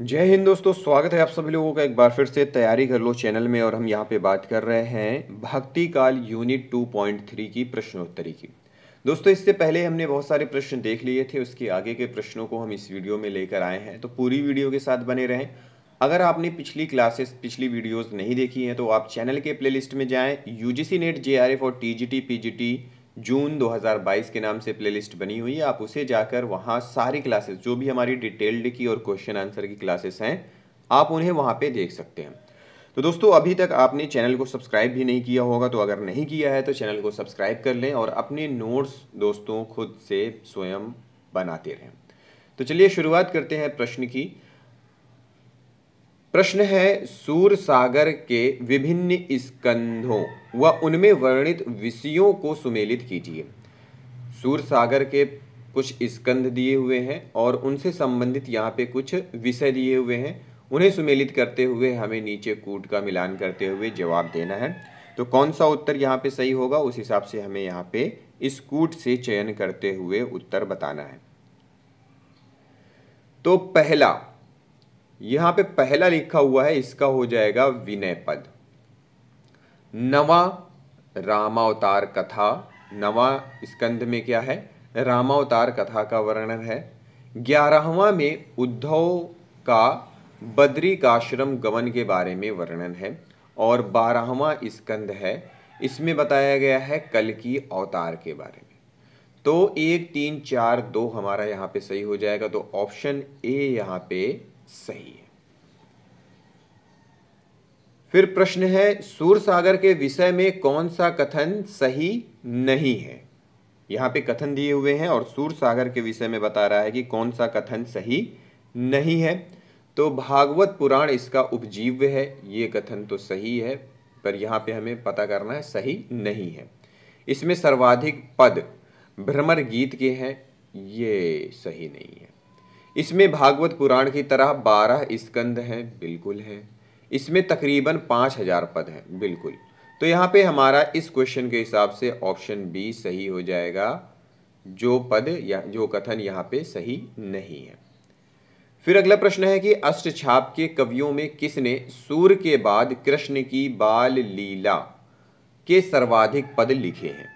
जय हिंद दोस्तों स्वागत है आप सभी लोगों का एक बार फिर से तैयारी कर लो चैनल में और हम यहाँ पे बात कर रहे हैं भक्ति काल यूनिट 2.3 की प्रश्नोत्तरी की दोस्तों इससे पहले हमने बहुत सारे प्रश्न देख लिए थे उसके आगे के प्रश्नों को हम इस वीडियो में लेकर आए हैं तो पूरी वीडियो के साथ बने रहें अगर आपने पिछली क्लासेस पिछली वीडियोज़ नहीं देखी हैं तो आप चैनल के प्ले में जाएँ यू जी सी नेट जे और टी जी जून 2022 के नाम से प्लेलिस्ट बनी हुई है आप उसे जाकर वहाँ सारी क्लासेस जो भी हमारी डिटेल्ड की और क्वेश्चन आंसर की क्लासेस हैं आप उन्हें वहाँ पे देख सकते हैं तो दोस्तों अभी तक आपने चैनल को सब्सक्राइब भी नहीं किया होगा तो अगर नहीं किया है तो चैनल को सब्सक्राइब कर लें और अपने नोट्स दोस्तों खुद से स्वयं बनाते रहें तो चलिए शुरुआत करते हैं प्रश्न की प्रश्न है सूर सागर के विभिन्न स्कंधों व उनमें वर्णित विषयों को सुमेलित कीजिए सूर सागर के कुछ स्कंध दिए हुए हैं और उनसे संबंधित यहाँ पे कुछ विषय दिए हुए हैं उन्हें सुमेलित करते हुए हमें नीचे कूट का मिलान करते हुए जवाब देना है तो कौन सा उत्तर यहाँ पे सही होगा उस हिसाब से हमें यहाँ पे इस कूट से चयन करते हुए उत्तर बताना है तो पहला यहां पे पहला लिखा हुआ है इसका हो जाएगा विनय पद नवा रामावतार कथा नवा स्कंध में क्या है रामावतार कथा का वर्णन है ग्यारहवा में उद्धव का बद्री का आश्रम गमन के बारे में वर्णन है और बारहवा स्कंध है इसमें बताया गया है कल की अवतार के बारे में तो एक तीन चार दो हमारा यहाँ पे सही हो जाएगा तो ऑप्शन ए यहाँ पे सही है फिर प्रश्न है सूर सागर के विषय में कौन सा कथन सही नहीं है यहां पे कथन दिए हुए हैं और सूर सागर के विषय में बता रहा है कि कौन सा कथन सही नहीं है तो भागवत पुराण इसका उपजीव्य है ये कथन तो सही है पर यहां पे हमें पता करना है सही नहीं है इसमें सर्वाधिक पद भ्रमर गीत के हैं ये सही नहीं है इसमें भागवत पुराण की तरह बारह स्कंद हैं बिल्कुल हैं इसमें तकरीबन पाँच हजार पद हैं बिल्कुल तो यहाँ पे हमारा इस क्वेश्चन के हिसाब से ऑप्शन बी सही हो जाएगा जो पद या जो कथन यहाँ पे सही नहीं है फिर अगला प्रश्न है कि अष्टछाप के कवियों में किसने सूर्य के बाद कृष्ण की बाल लीला के सर्वाधिक पद लिखे हैं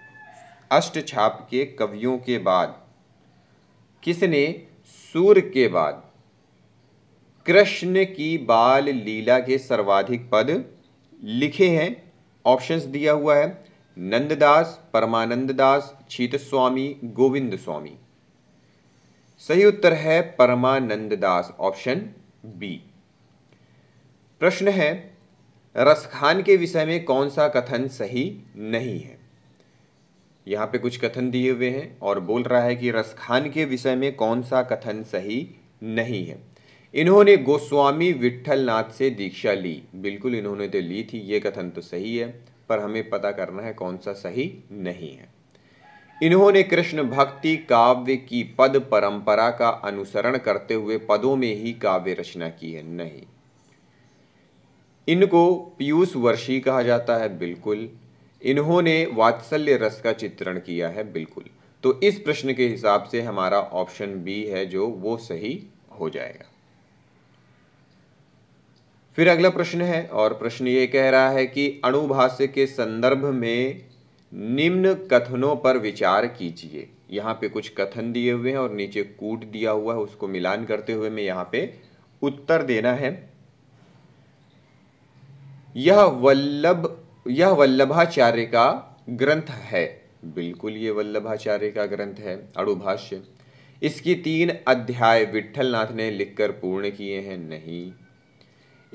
अष्टछाप के कवियों के बाद किसने सूर्य के बाद कृष्ण की बाल लीला के सर्वाधिक पद लिखे हैं ऑप्शंस दिया हुआ है नंददास परमानंद दास छीत स्वामी गोविंद स्वामी सही उत्तर है परमानंद दास ऑप्शन बी प्रश्न है रसखान के विषय में कौन सा कथन सही नहीं है यहाँ पे कुछ कथन दिए हुए हैं और बोल रहा है कि रसखान के विषय में कौन सा कथन सही नहीं है इन्होंने गोस्वामी नाथ से दीक्षा ली बिल्कुल इन्होंने तो ली थी ये कथन तो सही है पर हमें पता करना है कौन सा सही नहीं है इन्होंने कृष्ण भक्ति काव्य की पद परंपरा का अनुसरण करते हुए पदों में ही काव्य रचना की है नहीं इनको पीयूष वर्षी कहा जाता है बिल्कुल इन्होंने वात्सल्य रस का चित्रण किया है बिल्कुल तो इस प्रश्न के हिसाब से हमारा ऑप्शन बी है जो वो सही हो जाएगा फिर अगला प्रश्न है और प्रश्न ये कह रहा है कि अणुभाष्य के संदर्भ में निम्न कथनों पर विचार कीजिए यहाँ पे कुछ कथन दिए हुए हैं और नीचे कूट दिया हुआ है उसको मिलान करते हुए मैं यहाँ पे उत्तर देना है यह वल्लभ यह वल्लभाचार्य का ग्रंथ है बिल्कुल ये वल्लभाचार्य का ग्रंथ है अड़ुभाष्य इसकी तीन अध्याय नाथ ने लिखकर पूर्ण किए हैं नहीं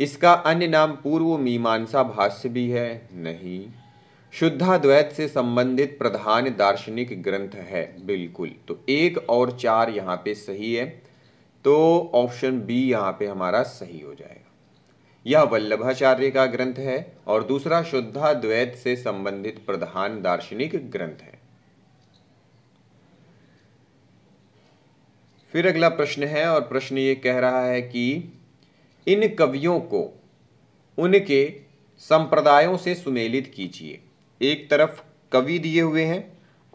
इसका अन्य नाम पूर्व मीमांसा भाष्य भी है नहीं शुद्धाद्वैत से संबंधित प्रधान दार्शनिक ग्रंथ है बिल्कुल तो एक और चार यहाँ पे सही है तो ऑप्शन बी यहाँ पे हमारा सही हो जाएगा यह वल्लभाचार्य का ग्रंथ है और दूसरा शुद्धाद्वैत से संबंधित प्रधान दार्शनिक ग्रंथ है फिर अगला प्रश्न है और प्रश्न ये कह रहा है कि इन कवियों को उनके संप्रदायों से सुमेलित कीजिए एक तरफ कवि दिए हुए हैं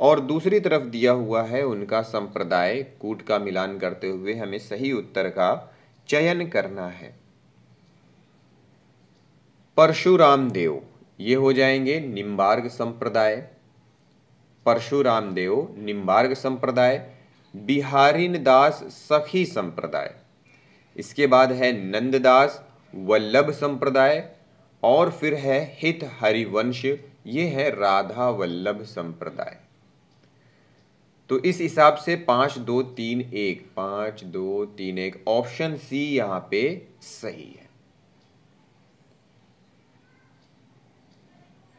और दूसरी तरफ दिया हुआ है उनका संप्रदाय कूट का मिलान करते हुए हमें सही उत्तर का चयन करना है परशुराम देव ये हो जाएंगे निम्बार्ग संप्रदाय परशुराम देव निम्बार्ग संप्रदाय बिहारीन दास सखी संप्रदाय इसके बाद है नंददास वल्लभ संप्रदाय और फिर है हित हरिवंश ये है राधा वल्लभ संप्रदाय तो इस हिसाब से पांच दो तीन एक पांच दो तीन एक ऑप्शन सी यहाँ पे सही है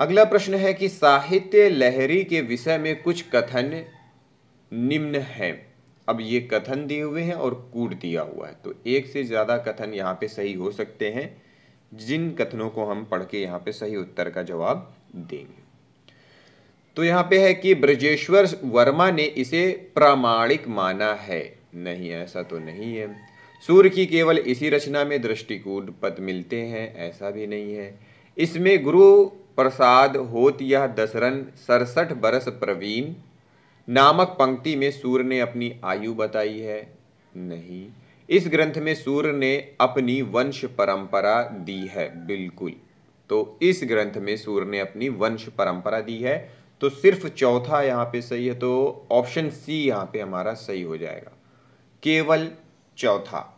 अगला प्रश्न है कि साहित्य लहरी के विषय में कुछ कथन निम्न हैं अब ये कथन दिए हुए हैं और कूट दिया हुआ है तो एक से ज़्यादा कथन यहाँ पे सही हो सकते हैं जिन कथनों को हम पढ़ के यहाँ पे सही उत्तर का जवाब देंगे तो यहाँ पे है कि ब्रजेश्वर वर्मा ने इसे प्रामाणिक माना है नहीं ऐसा तो नहीं है सूर्य की केवल इसी रचना में दृष्टिकूट पद मिलते हैं ऐसा भी नहीं है इसमें गुरु प्रसाद होत यह दशरन सड़सठ बरस प्रवीण नामक पंक्ति में सूर्य ने अपनी आयु बताई है नहीं इस ग्रंथ में सूर्य ने अपनी वंश परंपरा दी है बिल्कुल तो इस ग्रंथ में सूर्य ने अपनी वंश परंपरा दी है तो सिर्फ चौथा यहां पे सही है तो ऑप्शन सी यहां पे हमारा सही हो जाएगा केवल चौथा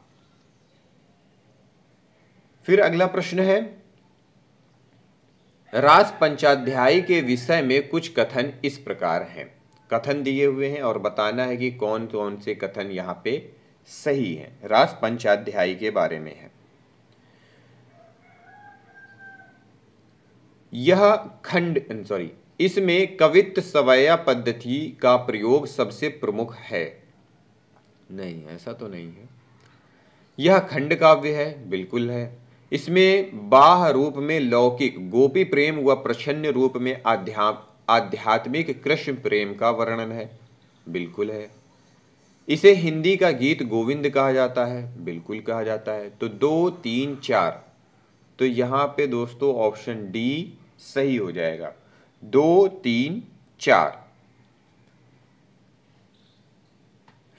फिर अगला प्रश्न है रास पंचाध्यायी के विषय में कुछ कथन इस प्रकार हैं कथन दिए हुए हैं और बताना है कि कौन कौन से कथन यहाँ पे सही हैं रास पंचाध्यायी के बारे में है यह खंड सॉरी इसमें कवित्त सवैया पद्धति का प्रयोग सबसे प्रमुख है नहीं ऐसा तो नहीं है यह खंड काव्य है बिल्कुल है इसमें बाह रूप में लौकिक गोपी प्रेम व प्रछन्न रूप में आध्या आध्यात्मिक कृष्ण प्रेम का वर्णन है बिल्कुल है इसे हिंदी का गीत गोविंद कहा जाता है बिल्कुल कहा जाता है तो दो तीन चार तो यहां पे दोस्तों ऑप्शन डी सही हो जाएगा दो तीन चार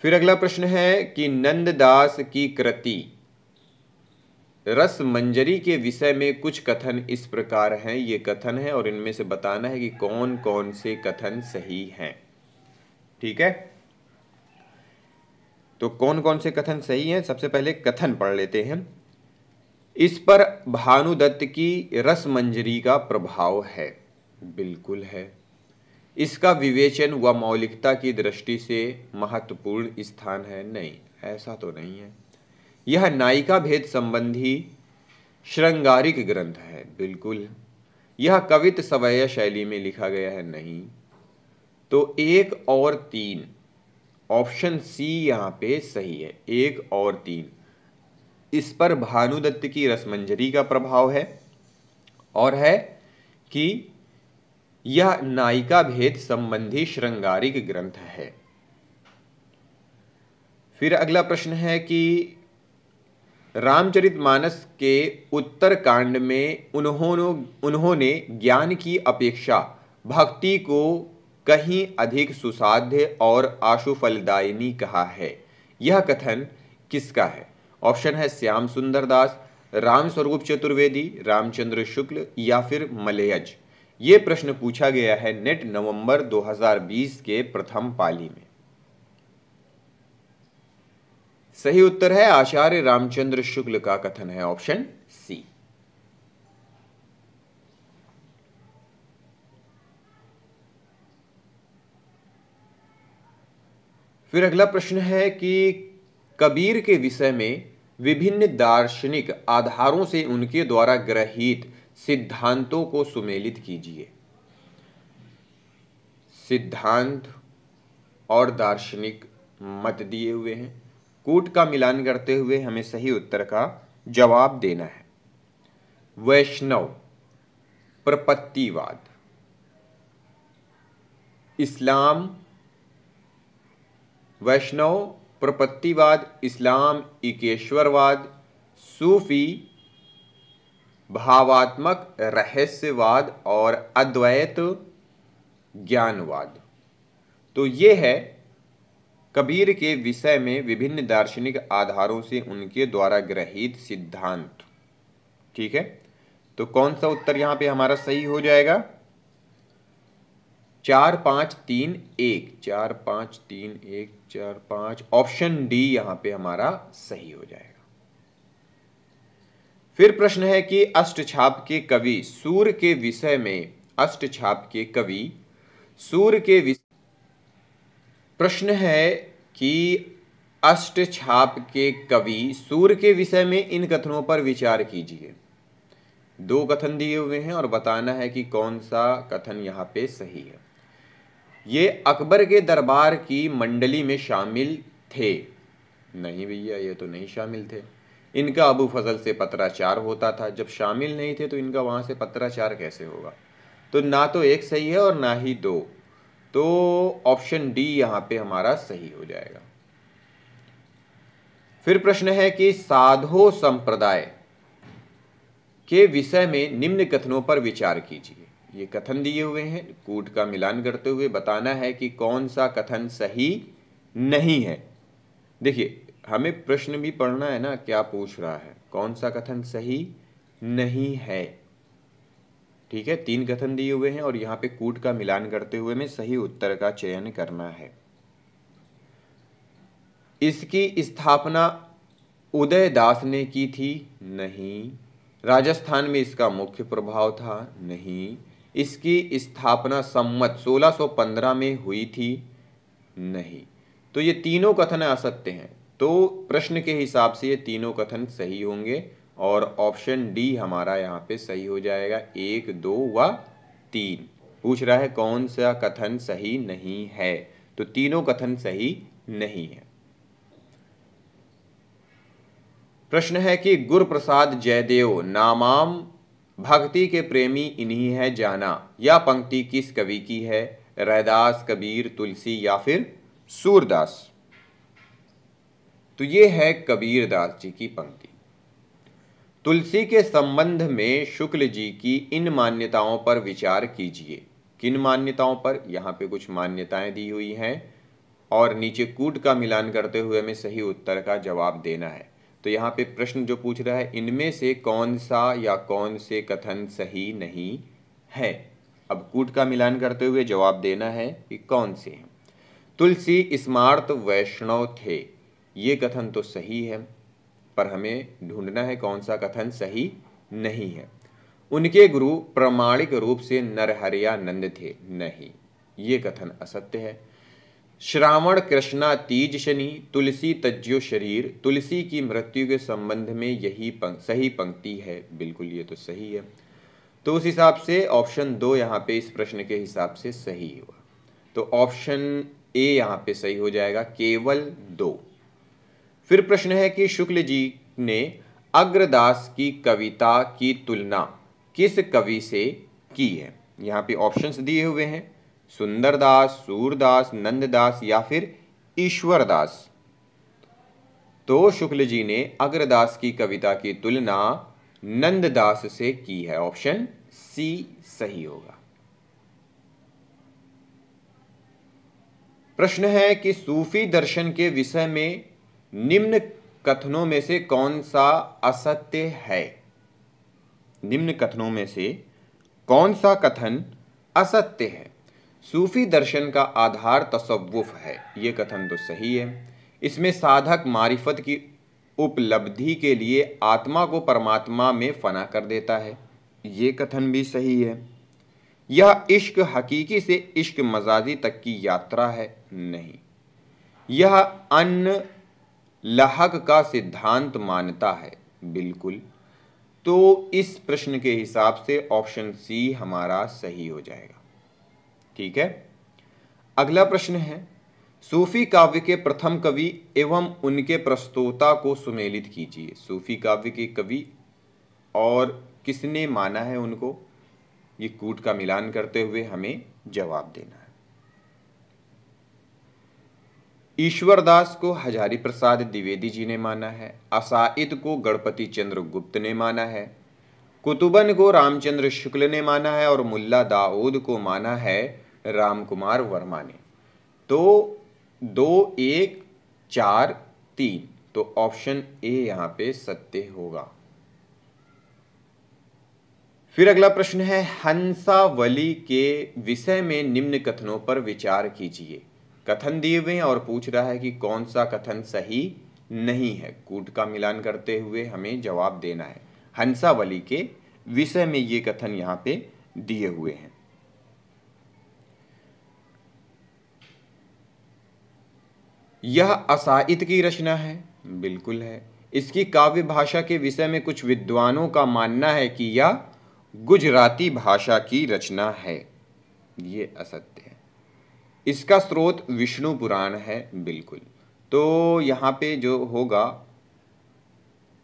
फिर अगला प्रश्न है कि नंददास की कृति रस मंजरी के विषय में कुछ कथन इस प्रकार हैं ये कथन है और इनमें से बताना है कि कौन कौन से कथन सही हैं ठीक है तो कौन कौन से कथन सही हैं सबसे पहले कथन पढ़ लेते हैं इस पर भानुदत्त की रस मंजरी का प्रभाव है बिल्कुल है इसका विवेचन व मौलिकता की दृष्टि से महत्वपूर्ण स्थान है नहीं ऐसा तो नहीं है यह नायिका भेद संबंधी श्रृंगारिक ग्रंथ है बिल्कुल यह कवित सवैया शैली में लिखा गया है नहीं तो एक और तीन ऑप्शन सी यहाँ पे सही है एक और तीन इस पर भानुदत्त की रसमंजरी का प्रभाव है और है कि यह नायिका भेद संबंधी श्रृंगारिक ग्रंथ है फिर अगला प्रश्न है कि रामचरितमानस के उत्तरकांड में उन्होंने उन्होंने ज्ञान की अपेक्षा भक्ति को कहीं अधिक सुसाध्य और आशुफलदायिनी कहा है यह कथन किसका है ऑप्शन है श्याम सुंदर दास राम स्वरूप चतुर्वेदी रामचंद्र शुक्ल या फिर मलयज ये प्रश्न पूछा गया है नेट नवंबर 2020 के प्रथम पाली में सही उत्तर है आचार्य रामचंद्र शुक्ल का कथन है ऑप्शन सी फिर अगला प्रश्न है कि कबीर के विषय में विभिन्न दार्शनिक आधारों से उनके द्वारा ग्रहित सिद्धांतों को सुमेलित कीजिए सिद्धांत और दार्शनिक मत दिए हुए हैं कूट का मिलान करते हुए हमें सही उत्तर का जवाब देना है वैष्णव प्रपत्तिवाद इस्लाम वैष्णव प्रपत्तिवाद इस्लाम इकेश्वरवाद सूफी भावात्मक रहस्यवाद और अद्वैत ज्ञानवाद तो ये है कबीर के विषय में विभिन्न दार्शनिक आधारों से उनके द्वारा ग्रहित सिद्धांत ठीक है तो कौन सा उत्तर यहां पे हमारा सही हो जाएगा चार पांच तीन एक चार पांच तीन एक चार पांच ऑप्शन डी यहां पे हमारा सही हो जाएगा फिर प्रश्न है कि अष्टछाप के कवि सूर्य के विषय में अष्टछाप के कवि सूर्य के विषय प्रश्न है कि अष्ट छाप के कवि सूर्य के विषय में इन कथनों पर विचार कीजिए दो कथन दिए हुए हैं और बताना है कि कौन सा कथन यहाँ पे सही है ये अकबर के दरबार की मंडली में शामिल थे नहीं भैया ये तो नहीं शामिल थे इनका अबू फजल से पत्राचार होता था जब शामिल नहीं थे तो इनका वहाँ से पत्राचार कैसे होगा तो ना तो एक सही है और ना ही दो तो ऑप्शन डी यहां पे हमारा सही हो जाएगा फिर प्रश्न है कि साधो संप्रदाय के विषय में निम्न कथनों पर विचार कीजिए ये कथन दिए हुए हैं कूट का मिलान करते हुए बताना है कि कौन सा कथन सही नहीं है देखिए हमें प्रश्न भी पढ़ना है ना क्या पूछ रहा है कौन सा कथन सही नहीं है ठीक है तीन कथन दिए हुए हैं और यहाँ पे कूट का मिलान करते हुए में सही उत्तर का चयन करना है इसकी स्थापना उदय दास ने की थी नहीं राजस्थान में इसका मुख्य प्रभाव था नहीं इसकी स्थापना सम्मत 1615 में हुई थी नहीं तो ये तीनों कथन असत्य हैं तो प्रश्न के हिसाब से ये तीनों कथन सही होंगे और ऑप्शन डी हमारा यहाँ पे सही हो जाएगा एक दो व तीन पूछ रहा है कौन सा कथन सही नहीं है तो तीनों कथन सही नहीं है प्रश्न है कि गुरुप्रसाद जयदेव नामाम भक्ति के प्रेमी इन्हीं है जाना यह पंक्ति किस कवि की है रहदास कबीर तुलसी या फिर सूरदास तो ये है कबीरदास जी की पंक्ति तुलसी के संबंध में शुक्ल जी की इन मान्यताओं पर विचार कीजिए किन मान्यताओं पर यहाँ पे कुछ मान्यताएं दी हुई हैं और नीचे कूट का मिलान करते हुए हमें सही उत्तर का जवाब देना है तो यहाँ पे प्रश्न जो पूछ रहा है इनमें से कौन सा या कौन से कथन सही नहीं है अब कूट का मिलान करते हुए जवाब देना है कि कौन से हैं तुलसी स्मार्त वैष्णव थे ये कथन तो सही है पर हमें ढूंढना है कौन सा कथन सही नहीं है उनके गुरु प्रमाणिक रूप से नरहरियानंद थे नहीं ये कथन असत्य है श्रावण कृष्णा तीज शनि तुलसी तज्जो शरीर तुलसी की मृत्यु के संबंध में यही पंक, सही पंक्ति है बिल्कुल ये तो सही है तो उस हिसाब से ऑप्शन दो यहाँ पे इस प्रश्न के हिसाब से सही हुआ तो ऑप्शन ए यहाँ पे सही हो जाएगा केवल दो फिर प्रश्न है कि शुक्ल जी ने अग्रदास की कविता की तुलना किस कवि से की है यहाँ पे ऑप्शंस दिए हुए हैं सुंदरदास सूरदास नंददास या फिर ईश्वरदास तो शुक्ल जी ने अग्रदास की कविता की तुलना नंददास से की है ऑप्शन सी सही होगा प्रश्न है कि सूफी दर्शन के विषय में निम्न कथनों में से कौन सा असत्य है निम्न कथनों में से कौन सा कथन असत्य है सूफी दर्शन का आधार तसव्वुफ है ये कथन तो सही है इसमें साधक मारिफत की उपलब्धि के लिए आत्मा को परमात्मा में फना कर देता है ये कथन भी सही है यह इश्क हकीकी से इश्क मजाजी तक की यात्रा है नहीं यह अन्न लहक का सिद्धांत मानता है बिल्कुल तो इस प्रश्न के हिसाब से ऑप्शन सी हमारा सही हो जाएगा ठीक है अगला प्रश्न है सूफी काव्य के प्रथम कवि एवं उनके प्रस्तोता को सुमेलित कीजिए सूफी काव्य के कवि और किसने माना है उनको ये कूट का मिलान करते हुए हमें जवाब देना है ईश्वरदास को हजारी प्रसाद द्विवेदी जी ने माना है असाइद को गणपति चंद्र गुप्त ने माना है कुतुबन को रामचंद्र शुक्ल ने माना है और मुल्ला दाऊद को माना है रामकुमार वर्मा ने तो दो एक चार तीन तो ऑप्शन ए यहां पे सत्य होगा फिर अगला प्रश्न है हंसावली के विषय में निम्न कथनों पर विचार कीजिए कथन दिए हुए हैं और पूछ रहा है कि कौन सा कथन सही नहीं है कूट का मिलान करते हुए हमें जवाब देना है हंसावली के विषय में ये कथन यहाँ पे दिए हुए हैं यह असाहित की रचना है बिल्कुल है इसकी काव्य भाषा के विषय में कुछ विद्वानों का मानना है कि यह गुजराती भाषा की रचना है ये असत्य इसका स्रोत विष्णु पुराण है बिल्कुल तो यहाँ पे जो होगा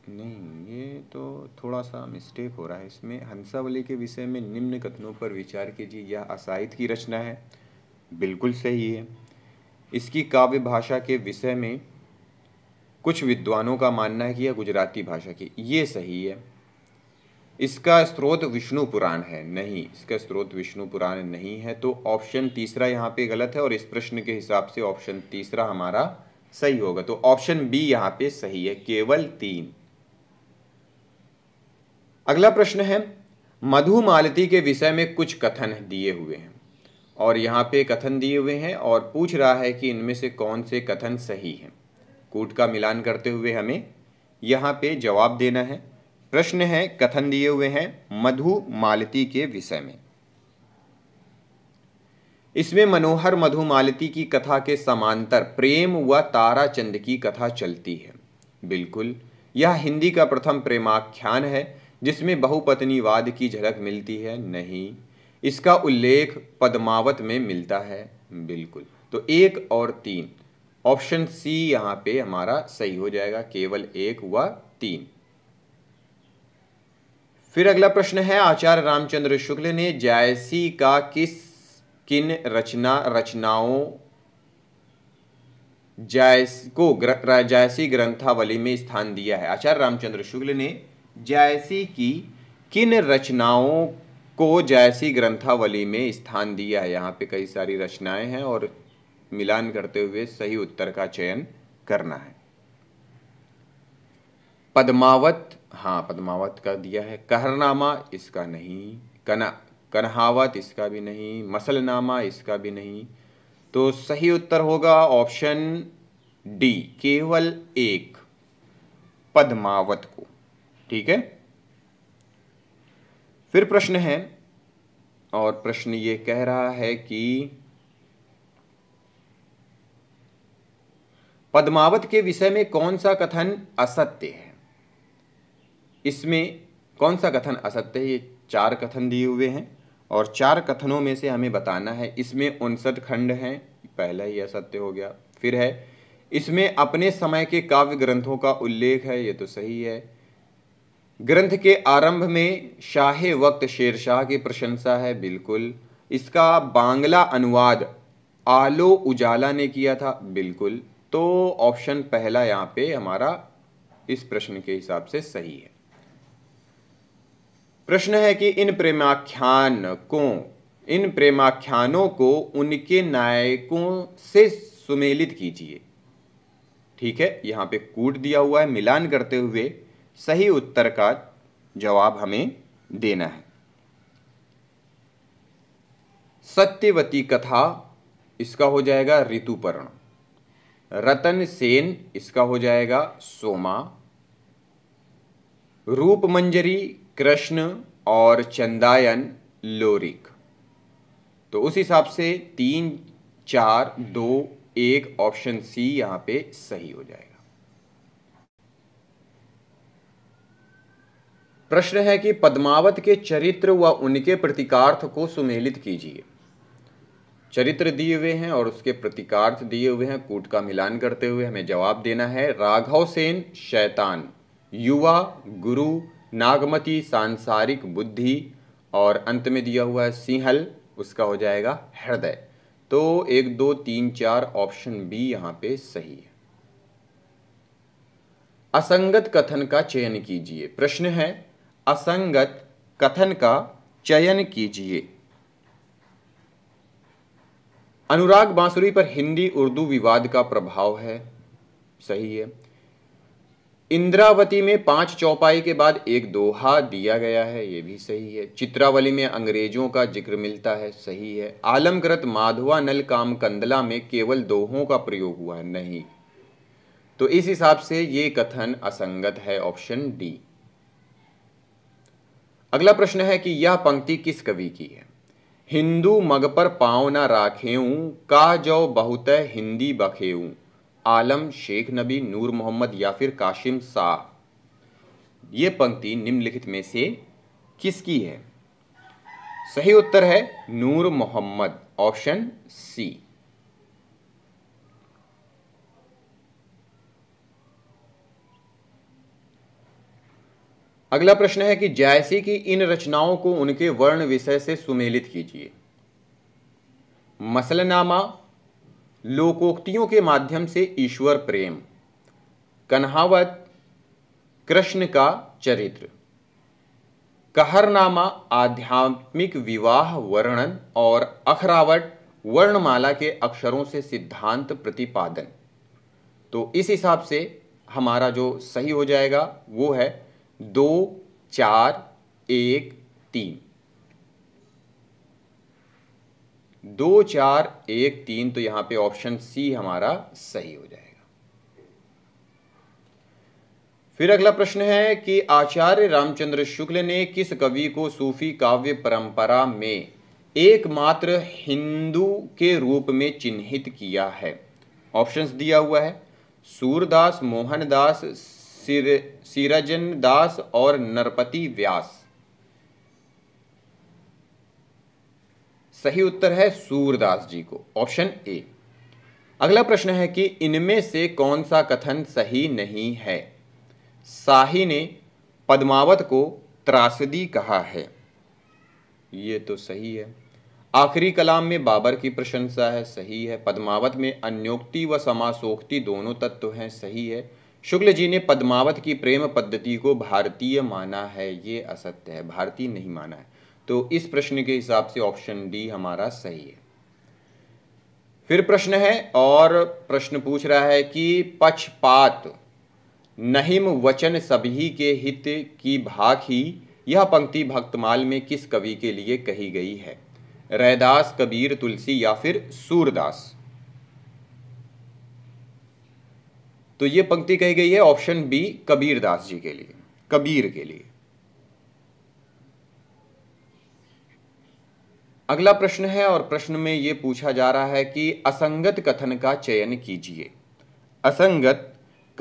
नहीं ये तो थोड़ा सा मिस्टेक हो रहा है इसमें हंसावली के विषय में निम्न कथनों पर विचार कीजिए यह असाहित्य की रचना है बिल्कुल सही है इसकी काव्य भाषा के विषय में कुछ विद्वानों का मानना है कि यह गुजराती भाषा की ये सही है इसका स्रोत विष्णु पुराण है नहीं इसका स्रोत विष्णु पुराण नहीं है तो ऑप्शन तीसरा यहाँ पे गलत है और इस प्रश्न के हिसाब से ऑप्शन तीसरा हमारा सही होगा तो ऑप्शन बी यहाँ पे सही है केवल तीन अगला प्रश्न है मधु मालती के विषय में कुछ कथन दिए हुए हैं और यहाँ पे कथन दिए हुए हैं और पूछ रहा है कि इनमें से कौन से कथन सही हैं कूट का मिलान करते हुए हमें यहाँ पे जवाब देना है प्रश्न है कथन दिए हुए हैं मधु मालती के विषय में इसमें मनोहर मधु मालती की कथा के समांतर प्रेम व ताराचंद की कथा चलती है बिल्कुल यह हिंदी का प्रथम प्रेमाख्यान है जिसमें बहुपत्नीवाद की झलक मिलती है नहीं इसका उल्लेख पद्मावत में मिलता है बिल्कुल तो एक और तीन ऑप्शन सी यहाँ पे हमारा सही हो जाएगा केवल एक व तीन फिर अगला प्रश्न है आचार्य रामचंद्र शुक्ल ने जायसी का किस किन रचना रचनाओं जायस को ग्र, जायसी ग्रंथावली में स्थान दिया है आचार्य रामचंद्र शुक्ल ने जायसी की किन रचनाओं को जायसी ग्रंथावली में स्थान दिया है यहाँ पे कई सारी रचनाएं हैं और मिलान करते हुए सही उत्तर का चयन करना है पद्मावत हाँ पद्मावत का दिया है कहरनामा इसका नहीं कना कन्हावत इसका भी नहीं मसलनामा इसका भी नहीं तो सही उत्तर होगा ऑप्शन डी केवल एक पद्मावत को ठीक है फिर प्रश्न है और प्रश्न ये कह रहा है कि पद्मावत के विषय में कौन सा कथन असत्य है इसमें कौन सा कथन असत्य है ये चार कथन दिए हुए हैं और चार कथनों में से हमें बताना है इसमें उनसठ खंड हैं पहला ही असत्य हो गया फिर है इसमें अपने समय के काव्य ग्रंथों का उल्लेख है ये तो सही है ग्रंथ के आरंभ में शाह वक्त शेरशाह की प्रशंसा है बिल्कुल इसका बांग्ला अनुवाद आलो उजाला ने किया था बिल्कुल तो ऑप्शन पहला यहाँ पे हमारा इस प्रश्न के हिसाब से सही है प्रश्न है कि इन प्रेमाख्यान को इन प्रेमाख्यानों को उनके नायकों से सुमेलित कीजिए ठीक है यहाँ पे कूट दिया हुआ है मिलान करते हुए सही उत्तर का जवाब हमें देना है सत्यवती कथा इसका हो जाएगा ऋतुपर्ण रतन सेन इसका हो जाएगा सोमा रूपमंजरी कृष्ण और चंदायन लोरिक तो उस हिसाब से तीन चार दो एक ऑप्शन सी यहां पे सही हो जाएगा प्रश्न है कि पद्मावत के चरित्र व उनके प्रतीकार्थ को सुमेलित कीजिए चरित्र दिए हुए हैं और उसके प्रतीकार्थ दिए हुए हैं कूट का मिलान करते हुए हमें जवाब देना है राघव सेन शैतान युवा गुरु नागमती सांसारिक बुद्धि और अंत में दिया हुआ है सिंहल उसका हो जाएगा हृदय तो एक दो तीन चार ऑप्शन बी यहां पे सही है असंगत कथन का चयन कीजिए प्रश्न है असंगत कथन का चयन कीजिए अनुराग बांसुरी पर हिंदी उर्दू विवाद का प्रभाव है सही है इंद्रावती में पांच चौपाई के बाद एक दोहा दिया गया है ये भी सही है चित्रावली में अंग्रेजों का जिक्र मिलता है सही है आलमकृत माधवा नल काम कंदला में केवल दोहों का प्रयोग हुआ है नहीं तो इस हिसाब से ये कथन असंगत है ऑप्शन डी अगला प्रश्न है कि यह पंक्ति किस कवि की है हिंदू मग पर पाव ना राखेऊ का जो बहुत हिंदी बखेऊ आलम शेख नबी नूर मोहम्मद या फिर काशिम शाह ये पंक्ति निम्नलिखित में से किसकी है सही उत्तर है नूर मोहम्मद ऑप्शन सी अगला प्रश्न है कि जायसी की इन रचनाओं को उनके वर्ण विषय से सुमेलित कीजिए मसलनामा लोकोक्तियों के माध्यम से ईश्वर प्रेम कन्हावत कृष्ण का चरित्र कहरनामा आध्यात्मिक विवाह वर्णन और अखरावट वर्णमाला के अक्षरों से सिद्धांत प्रतिपादन तो इस हिसाब से हमारा जो सही हो जाएगा वो है दो चार एक तीन दो चार एक तीन तो यहां पे ऑप्शन सी हमारा सही हो जाएगा फिर अगला प्रश्न है कि आचार्य रामचंद्र शुक्ल ने किस कवि को सूफी काव्य परंपरा में एकमात्र हिंदू के रूप में चिन्हित किया है ऑप्शंस दिया हुआ है सूरदास मोहनदास सिर सीरजन दास और नरपति व्यास सही उत्तर है सूरदास जी को ऑप्शन ए अगला प्रश्न है कि इनमें से कौन सा कथन सही नहीं है शाही ने पद्मावत को त्रासदी कहा है ये तो सही है आखिरी कलाम में बाबर की प्रशंसा है सही है पद्मावत में अन्योक्ति व समासोक्ति दोनों तत्व हैं सही है शुक्ल जी ने पद्मावत की प्रेम पद्धति को भारतीय माना है ये असत्य है भारतीय नहीं माना है तो इस प्रश्न के हिसाब से ऑप्शन डी हमारा सही है फिर प्रश्न है और प्रश्न पूछ रहा है कि पक्षपात नहिम वचन सभी के हित की ही यह पंक्ति भक्तमाल में किस कवि के लिए कही गई है रैदास कबीर तुलसी या फिर सूरदास तो यह पंक्ति कही गई है ऑप्शन बी कबीरदास जी के लिए कबीर के लिए अगला प्रश्न है और प्रश्न में ये पूछा जा रहा है कि असंगत कथन का चयन कीजिए असंगत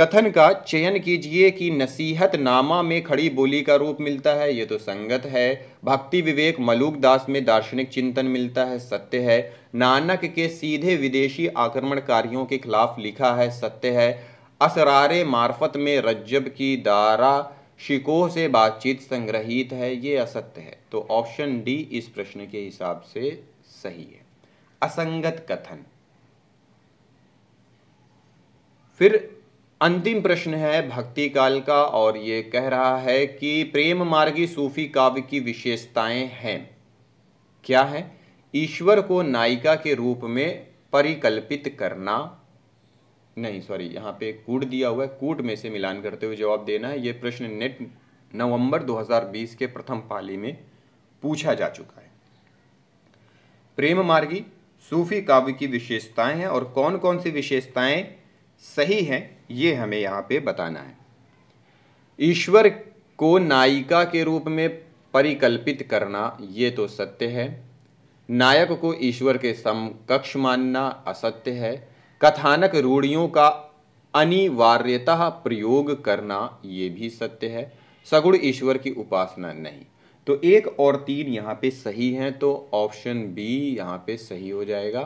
कथन का चयन कीजिए कि नसीहत नामा में खड़ी बोली का रूप मिलता है ये तो संगत है भक्ति विवेक मलूक दास में दार्शनिक चिंतन मिलता है सत्य है नानक के सीधे विदेशी आक्रमणकारियों के खिलाफ लिखा है सत्य है असरारे मार्फत में रज्जब की दारा शिकोह से बातचीत संग्रहित है ये असत्य है तो ऑप्शन डी इस प्रश्न के हिसाब से सही है असंगत कथन फिर अंतिम प्रश्न है भक्ति काल का और ये कह रहा है कि प्रेम मार्गी सूफी काव्य की विशेषताएं हैं क्या है ईश्वर को नायिका के रूप में परिकल्पित करना नहीं सॉरी यहाँ पे कूट दिया हुआ है कूट में से मिलान करते हुए जवाब देना है ये प्रश्न नेट नवंबर 2020 के प्रथम पाली में पूछा जा चुका है प्रेम मार्गी सूफी काव्य की विशेषताएं हैं और कौन कौन सी विशेषताएं सही हैं ये हमें यहाँ पे बताना है ईश्वर को नायिका के रूप में परिकल्पित करना ये तो सत्य है नायक को ईश्वर के समकक्ष मानना असत्य है कथानक रूढ़ियों का अनिवार्यतः प्रयोग करना ये भी सत्य है सगुण ईश्वर की उपासना नहीं तो एक और तीन यहाँ पे सही हैं तो ऑप्शन बी यहाँ पे सही हो जाएगा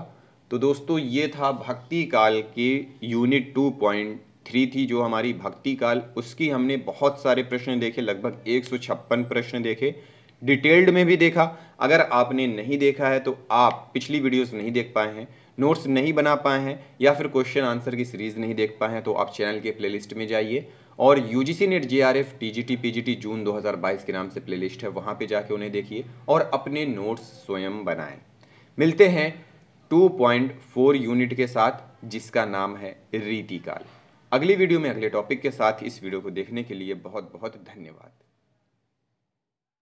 तो दोस्तों ये था भक्ति काल के यूनिट टू पॉइंट थ्री थी जो हमारी भक्ति काल उसकी हमने बहुत सारे प्रश्न देखे लगभग एक सौ छप्पन प्रश्न देखे डिटेल्ड में भी देखा अगर आपने नहीं देखा है तो आप पिछली वीडियोस नहीं देख पाए हैं नोट्स नहीं बना पाए हैं या फिर क्वेश्चन आंसर की सीरीज़ नहीं देख पाए हैं तो आप चैनल के प्लेलिस्ट में जाइए और U G C net J R F T G T P G T जून दो हजार बाईस के नाम से प्लेलिस्ट है वहाँ पे जाके उन्हें देखिए और अपने नोट्स स्वयं बनाएं मिलते हैं टू पॉइंट फोर यूनिट के साथ जिसका नाम है रीतिकाल अगली वीडियो में अगले टॉपिक के साथ इस वीडियो को देखने के लिए बहुत बहुत धन्यवाद